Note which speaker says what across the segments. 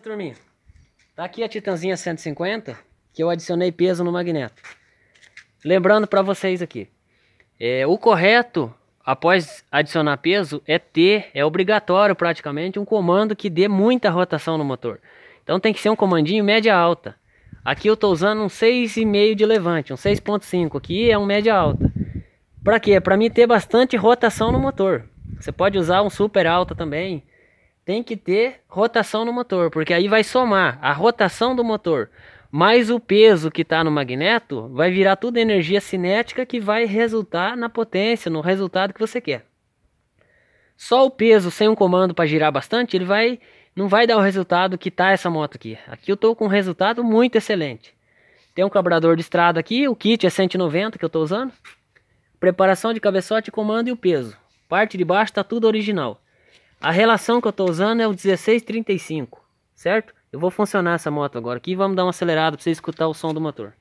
Speaker 1: turminha, tá aqui a Titanzinha 150 que eu adicionei peso no magneto. Lembrando para vocês aqui, é, o correto após adicionar peso é ter, é obrigatório praticamente, um comando que dê muita rotação no motor. Então tem que ser um comandinho média alta. Aqui eu estou usando um 6,5 de levante, um 6.5, aqui é um média alta. Para quê? Para mim ter bastante rotação no motor. Você pode usar um super alta também, tem que ter rotação no motor, porque aí vai somar a rotação do motor mais o peso que está no magneto, vai virar tudo energia cinética que vai resultar na potência, no resultado que você quer. Só o peso sem um comando para girar bastante, ele vai não vai dar o resultado que está essa moto aqui. Aqui eu estou com um resultado muito excelente. Tem um cabrador de estrada aqui, o kit é 190 que eu estou usando. Preparação de cabeçote, comando e o peso. Parte de baixo está tudo original. A relação que eu estou usando é o 1635, certo? Eu vou funcionar essa moto agora aqui, vamos dar uma acelerada para você escutar o som do motor.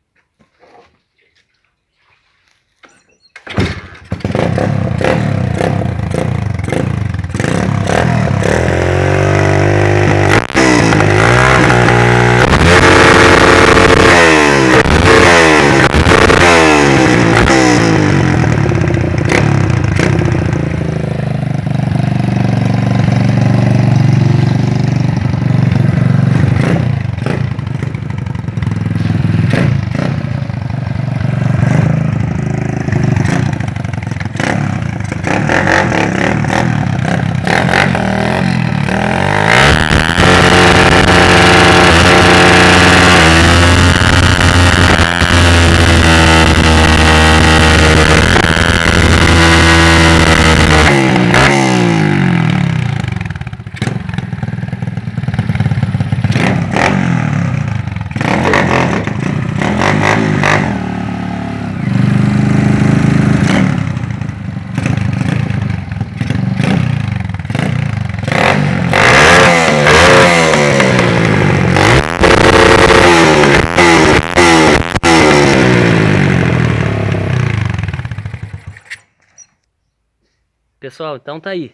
Speaker 1: Pessoal, então tá aí.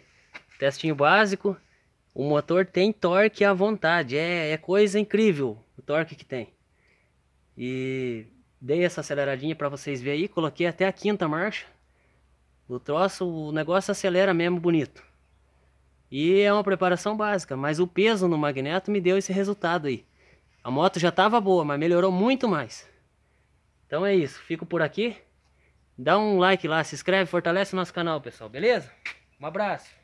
Speaker 1: Testinho básico. O motor tem torque à vontade. É, é coisa incrível o torque que tem. E dei essa aceleradinha para vocês verem aí. Coloquei até a quinta marcha. O troço, o negócio acelera mesmo bonito. E é uma preparação básica, mas o peso no magneto me deu esse resultado aí. A moto já estava boa, mas melhorou muito mais. Então é isso, fico por aqui. Dá um like lá, se inscreve, fortalece o nosso canal, pessoal, beleza? Um abraço.